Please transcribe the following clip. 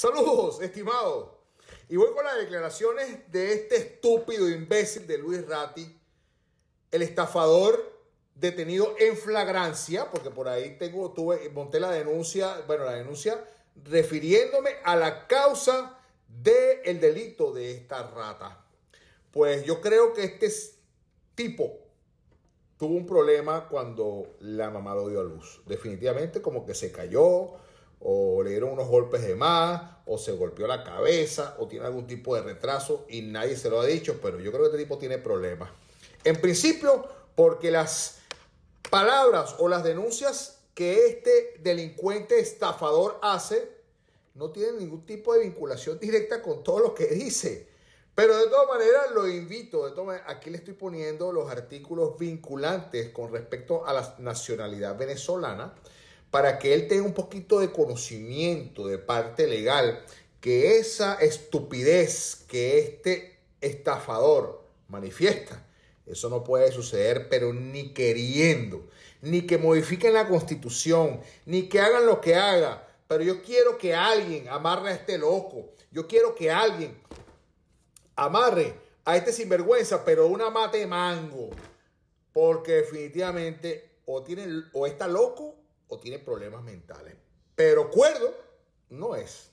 Saludos, estimado. Y voy con las declaraciones de este estúpido imbécil de Luis Ratti, el estafador detenido en flagrancia, porque por ahí tengo, tuve, monté la denuncia, bueno, la denuncia refiriéndome a la causa del el delito de esta rata. Pues yo creo que este tipo tuvo un problema cuando la mamá lo dio a luz. Definitivamente como que se cayó o le dieron unos golpes de más, o se golpeó la cabeza, o tiene algún tipo de retraso y nadie se lo ha dicho, pero yo creo que este tipo tiene problemas. En principio, porque las palabras o las denuncias que este delincuente estafador hace no tienen ningún tipo de vinculación directa con todo lo que dice. Pero de todas maneras lo invito, de todas aquí le estoy poniendo los artículos vinculantes con respecto a la nacionalidad venezolana para que él tenga un poquito de conocimiento de parte legal, que esa estupidez que este estafador manifiesta, eso no puede suceder, pero ni queriendo, ni que modifiquen la constitución, ni que hagan lo que haga, pero yo quiero que alguien amarre a este loco, yo quiero que alguien amarre a este sinvergüenza, pero una mate mango, porque definitivamente o, tiene, o está loco o tiene problemas mentales. Pero cuerdo no es.